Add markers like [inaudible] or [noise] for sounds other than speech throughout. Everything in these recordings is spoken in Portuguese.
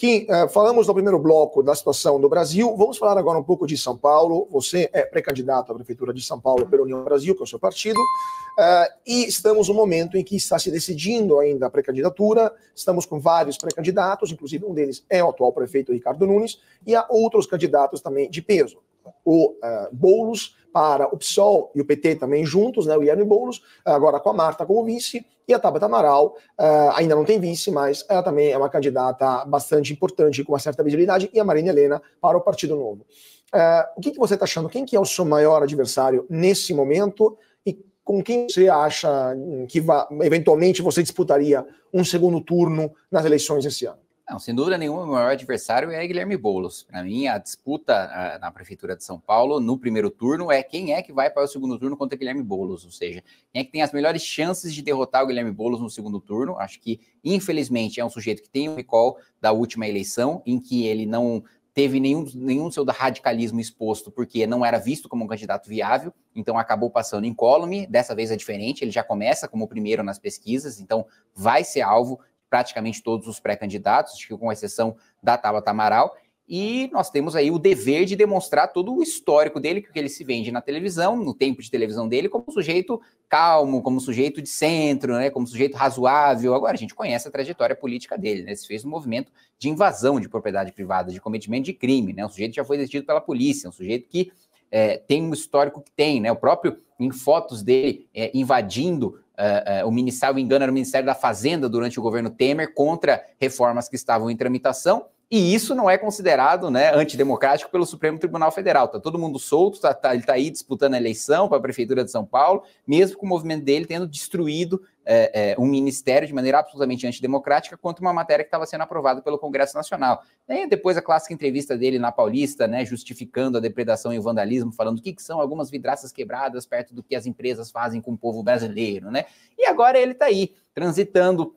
Kim, eh, falamos no primeiro bloco da situação do Brasil, vamos falar agora um pouco de São Paulo. Você é pré-candidato à Prefeitura de São Paulo pela União Brasil, que é o seu partido, eh, e estamos no momento em que está se decidindo ainda a pré-candidatura. Estamos com vários pré-candidatos, inclusive um deles é o atual prefeito Ricardo Nunes, e há outros candidatos também de peso. O uh, Boulos para o PSOL e o PT também juntos, né? O Iano Boulos, eh, agora com a Marta como vice, e a Tabata Amaral uh, ainda não tem vice, mas ela também é uma candidata bastante importante, com uma certa visibilidade, e a Marina Helena para o Partido Novo. Uh, o que, que você está achando? Quem que é o seu maior adversário nesse momento e com quem você acha hum, que eventualmente você disputaria um segundo turno nas eleições esse ano? Não, sem dúvida nenhuma, o maior adversário é Guilherme Boulos. Para mim, a disputa na Prefeitura de São Paulo, no primeiro turno, é quem é que vai para o segundo turno contra Guilherme Boulos, ou seja, quem é que tem as melhores chances de derrotar o Guilherme Boulos no segundo turno. Acho que, infelizmente, é um sujeito que tem um recall da última eleição, em que ele não teve nenhum, nenhum seu radicalismo exposto, porque não era visto como um candidato viável, então acabou passando incólume. Dessa vez é diferente, ele já começa como primeiro nas pesquisas, então vai ser alvo praticamente todos os pré-candidatos, acho que com exceção da Tabata Amaral, e nós temos aí o dever de demonstrar todo o histórico dele, que ele se vende na televisão, no tempo de televisão dele, como sujeito calmo, como sujeito de centro, né, como sujeito razoável. Agora a gente conhece a trajetória política dele, né? Ele fez um movimento de invasão de propriedade privada, de cometimento de crime, né? Um sujeito já foi detido pela polícia, um sujeito que é, tem um histórico que tem, né? O próprio em fotos dele é, invadindo uh, uh, o Ministério, o engano, era o Ministério da Fazenda durante o governo Temer contra reformas que estavam em tramitação e isso não é considerado né, antidemocrático pelo Supremo Tribunal Federal. Está todo mundo solto, tá, tá, ele está aí disputando a eleição para a Prefeitura de São Paulo, mesmo com o movimento dele tendo destruído é, é, um ministério de maneira absolutamente antidemocrática contra uma matéria que estava sendo aprovada pelo Congresso Nacional. E depois a clássica entrevista dele na Paulista, né, justificando a depredação e o vandalismo, falando o que, que, são algumas vidraças quebradas perto do que as empresas fazem com o povo brasileiro. Né? E agora ele está aí, transitando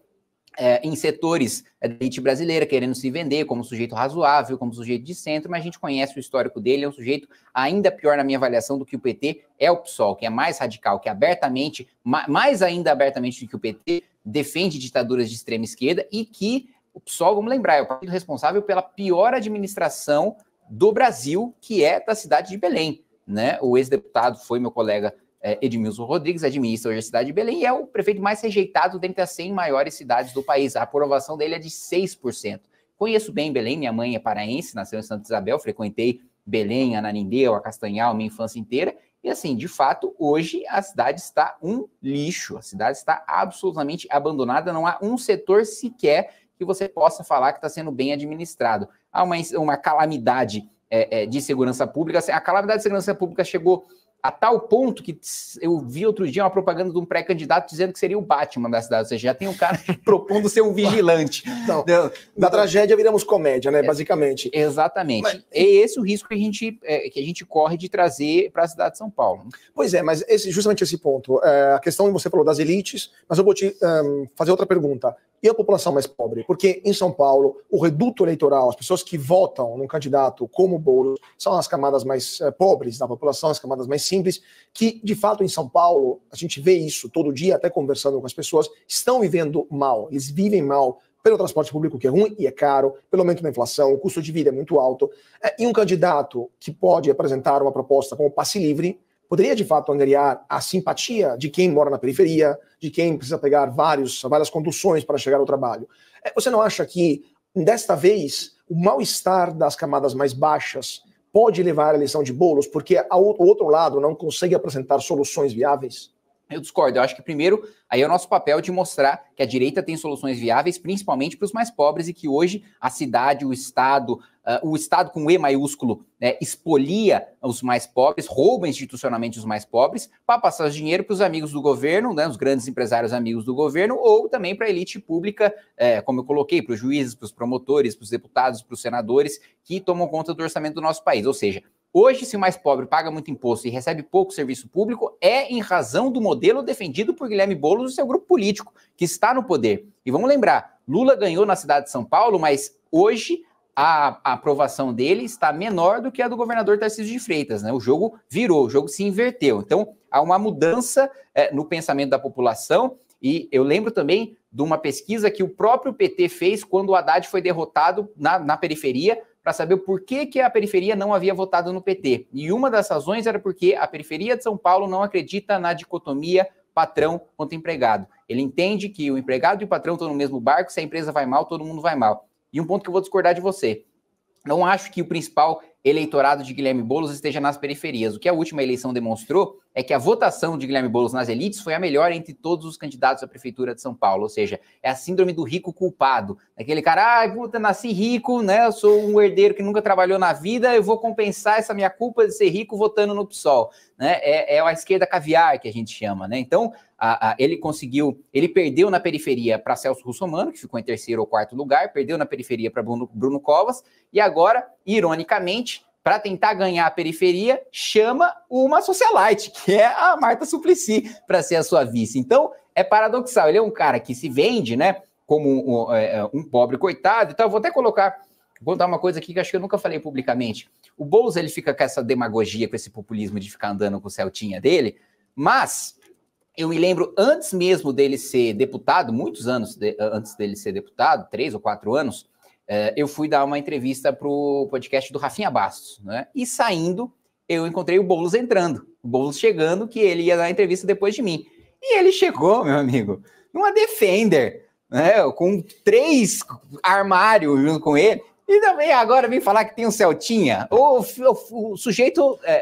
é, em setores é, da elite brasileira, querendo se vender como sujeito razoável, como sujeito de centro, mas a gente conhece o histórico dele, é um sujeito ainda pior, na minha avaliação, do que o PT é o PSOL, que é mais radical, que abertamente, mais ainda abertamente do que o PT, defende ditaduras de extrema esquerda e que o PSOL, vamos lembrar, é o partido responsável pela pior administração do Brasil, que é da cidade de Belém. Né? O ex-deputado foi meu colega é, Edmilson Rodrigues administra hoje a cidade de Belém e é o prefeito mais rejeitado dentre as 100 maiores cidades do país. A aprovação dele é de 6%. Conheço bem Belém, minha mãe é paraense, nasceu em Santa Isabel, frequentei Belém, Ananindeu, a Castanhal, minha infância inteira. E assim, de fato, hoje a cidade está um lixo, a cidade está absolutamente abandonada, não há um setor sequer que você possa falar que está sendo bem administrado. Há uma, uma calamidade é, é, de segurança pública, assim, a calamidade de segurança pública chegou a tal ponto que eu vi outro dia uma propaganda de um pré-candidato dizendo que seria o Batman da cidade. Ou seja, já tem um cara [laughs] propondo ser um vigilante. [laughs] Não, da, tragédia viramos comédia, né? É, basicamente. Exatamente. Mas, é esse o risco que a gente, é, que a gente corre de trazer para a cidade de São Paulo. Pois é, mas esse, justamente esse ponto. É, a questão que você falou das elites, mas eu vou te um, fazer outra pergunta. E a população mais pobre? Porque em São Paulo, o reduto eleitoral, as pessoas que votam num candidato como Boulos, são as camadas mais eh, pobres da população, as camadas mais simples, que de fato em São Paulo, a gente vê isso todo dia, até conversando com as pessoas, estão vivendo mal, eles vivem mal pelo transporte público que é ruim e é caro, pelo aumento da inflação, o custo de vida é muito alto, é, e um candidato que pode apresentar uma proposta como passe livre, poderia de fato angariar a simpatia de quem mora na periferia, de quem precisa pegar vários, várias conduções para chegar ao trabalho. É, você não acha que, desta vez, o mal-estar das camadas mais baixas pode levar à eleição de bolos porque o outro lado não consegue apresentar soluções viáveis? Eu discordo. Eu acho que primeiro aí é o nosso papel de mostrar que a direita tem soluções viáveis, principalmente para os mais pobres, e que hoje a cidade, o Estado, uh, o Estado com E maiúsculo né, expolia os mais pobres, rouba institucionalmente os mais pobres, para passar dinheiro para os amigos do governo, né, os grandes empresários amigos do governo, ou também para a elite pública, é, como eu coloquei, para os juízes, para os promotores, para os deputados, para os senadores, que tomam conta do orçamento do nosso país. Ou seja, Hoje, se o mais pobre paga muito imposto e recebe pouco serviço público, é em razão do modelo defendido por Guilherme Boulos e seu grupo político, que está no poder. E vamos lembrar: Lula ganhou na cidade de São Paulo, mas hoje a, aprovação dele está menor do que a do governador Tarcísio de Freitas. Né? O jogo virou, o jogo se inverteu. Então, há uma mudança é, no pensamento da população. E eu lembro também de uma pesquisa que o próprio PT fez quando o Haddad foi derrotado na, na periferia para saber por que, que a periferia não havia votado no PT. E uma das razões era porque a periferia de São Paulo não acredita na dicotomia patrão contra empregado. Ele entende que o empregado e o patrão estão no mesmo barco, se a empresa vai mal, todo mundo vai mal. E um ponto que eu vou discordar de você. Não acho que o principal eleitorado de Guilherme Boulos esteja nas periferias. O que a última eleição demonstrou é que a votação de Guilherme Boulos nas elites foi a melhor entre todos os candidatos à prefeitura de São Paulo, ou seja, é a síndrome do rico culpado, daquele cara, ai, ah, puta, nasci rico, né, eu sou um herdeiro que nunca trabalhou na vida, eu vou compensar essa minha culpa de ser rico votando no PSOL, né, é, é a esquerda caviar que a gente chama, né, então a, a, ele conseguiu, ele perdeu na periferia para Celso Russomano, que ficou em terceiro ou quarto lugar, perdeu na periferia para Bruno, Bruno Covas, e agora, ironicamente, para tentar ganhar a periferia, chama uma socialite, que é a Marta Suplicy, para ser a sua vice. Então, é paradoxal. Ele é um cara que se vende, né, como um, um é, é, pobre coitado e tal. Vou até colocar, vou contar uma coisa aqui que acho que eu nunca falei publicamente. O Bolsa ele fica com essa demagogia, com esse populismo de ficar andando com o Celtinha dele, mas eu me lembro antes mesmo dele ser deputado, muitos anos de, antes dele ser deputado, três ou quatro anos, é, eu fui dar uma entrevista para o podcast do Rafinha Bastos, né? E saindo, eu encontrei o Boulos entrando, o Boulos chegando, que ele ia dar a entrevista depois de mim. E ele chegou, meu amigo, numa Defender, né? Com três armários junto com ele. E também agora vem falar que tem um Celtinha. O, o, o sujeito é,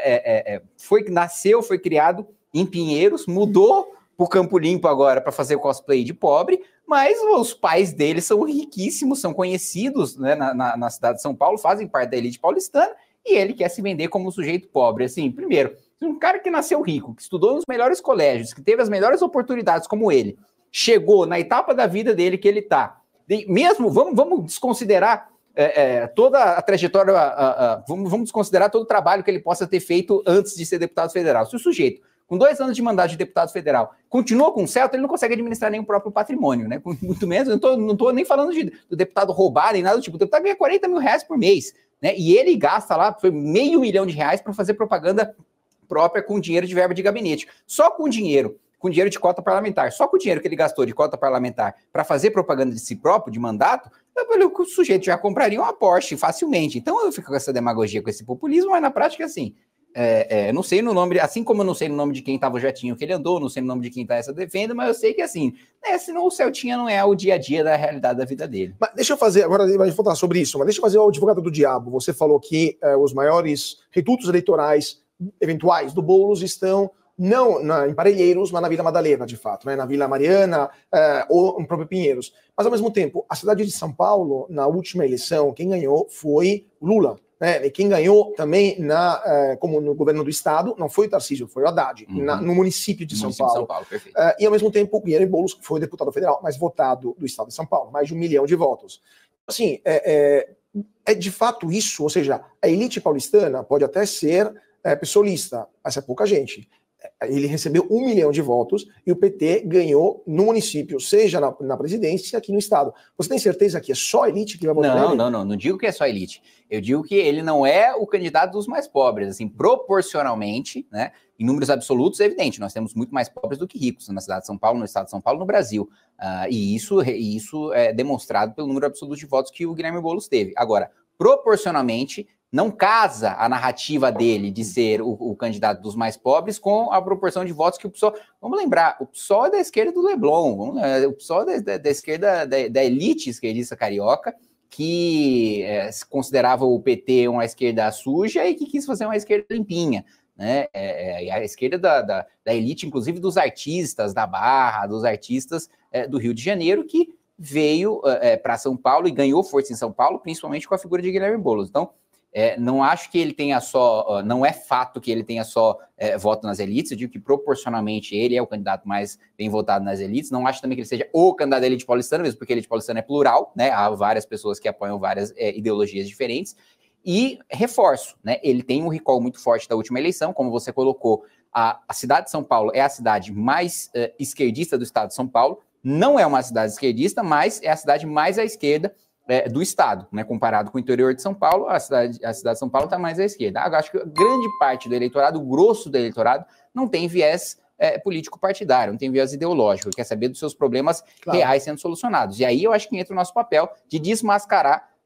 é, é, é, foi nasceu, foi criado em Pinheiros, mudou para o Campo Limpo agora para fazer o cosplay de pobre, mas os pais dele são riquíssimos, são conhecidos né, na, na, na, cidade de São Paulo, fazem parte da elite paulistana, e ele quer se vender como um sujeito pobre. Assim, primeiro, um cara que nasceu rico, que estudou nos melhores colégios, que teve as melhores oportunidades como ele, chegou na etapa da vida dele que ele está. Mesmo, vamos, vamos desconsiderar é, é, toda a trajetória, a, a, a, vamos, vamos desconsiderar todo o trabalho que ele possa ter feito antes de ser deputado federal. Se o sujeito com dois anos de mandato de deputado federal, continua com o Celta, ele não consegue administrar nem o próprio patrimônio, né? Muito menos, eu não estou nem falando de, do deputado roubar nem nada do tipo. O deputado ganha 40 mil reais por mês, né? E ele gasta lá foi meio milhão de reais para fazer propaganda própria com dinheiro de verba de gabinete. Só com dinheiro com dinheiro de cota parlamentar. Só com o dinheiro que ele gastou de cota parlamentar para fazer propaganda de si próprio, de mandato, o sujeito já compraria uma Porsche facilmente. Então eu fico com essa demagogia, com esse populismo, mas na prática, é assim, é, é, não sei no nome, assim como eu não sei no nome de quem estava o Jetinho que ele andou, não sei no nome de quem está essa defenda, mas eu sei que assim, né, senão o Celtinha não é o dia a dia da realidade da vida dele. Mas deixa eu fazer, agora vai falar sobre isso, mas deixa eu fazer o advogado do diabo. Você falou que é, os maiores redutos eleitorais eventuais do Boulos estão não na, em Parelheiros, mas na Vila Madalena, de fato, né, na Vila Mariana é, ou no próprio Pinheiros. Mas ao mesmo tempo, a cidade de São Paulo, na última eleição, quem ganhou foi Lula. Né? E quem ganhou também na, é, como no governo do estado não foi o Tarcísio, foi o Haddad, uhum. na, no município de São Paulo. São Paulo uh, e ao mesmo tempo, Guilherme Boulos foi deputado federal, mas votado do estado de São Paulo, mais de um milhão de votos. Assim, é, é, é de fato isso, ou seja, a elite paulistana pode até ser é, pessoalista, mas é pouca gente ele recebeu um milhão de votos e o PT ganhou no município, seja na, na presidência, aqui no estado. Você tem certeza que é só elite que vai votar? Não, não, não. Não digo que é só elite. Eu digo que ele não é o candidato dos mais pobres, assim, proporcionalmente, né? Em números absolutos, é evidente, nós temos muito mais pobres do que ricos na cidade de São Paulo, no estado de São Paulo, no Brasil. Uh, e isso, e isso é demonstrado pelo número absoluto de votos que o Guilherme Boulos teve. Agora, proporcionalmente, não casa a narrativa dele de ser o, o, candidato dos mais pobres com a proporção de votos que o PSOL. Vamos lembrar, o PSOL é da esquerda do Leblon, lembrar, o PSOL é da, da esquerda, da, da, elite esquerdista carioca, que é, considerava o PT uma esquerda suja e que quis fazer uma esquerda limpinha. Né? É, é, a esquerda da, da, da, elite, inclusive dos artistas da Barra, dos artistas é, do Rio de Janeiro, que veio é, é, para São Paulo e ganhou força em São Paulo, principalmente com a figura de Guilherme Boulos. Então, é, não acho que ele tenha só, não é fato que ele tenha só é, voto nas elites, eu digo que proporcionalmente ele é o candidato mais bem votado nas elites, não acho também que ele seja o candidato da elite paulistana, mesmo porque a elite paulistana é plural, né, há várias pessoas que apoiam várias é, ideologias diferentes, e reforço, né, ele tem um recall muito forte da última eleição, como você colocou, a, a cidade de São Paulo é a cidade mais é, esquerdista do estado de São Paulo, não é uma cidade esquerdista, mas é a cidade mais à esquerda é, do estado, né? Comparado com o interior de São Paulo, a cidade, a cidade de São Paulo está mais à esquerda. Ah, acho que grande parte do eleitorado, o grosso do eleitorado, não tem viés é, político partidário, não tem viés ideológico, quer saber dos seus problemas claro. reais sendo solucionados. E aí eu acho que entra o nosso papel de desmascarar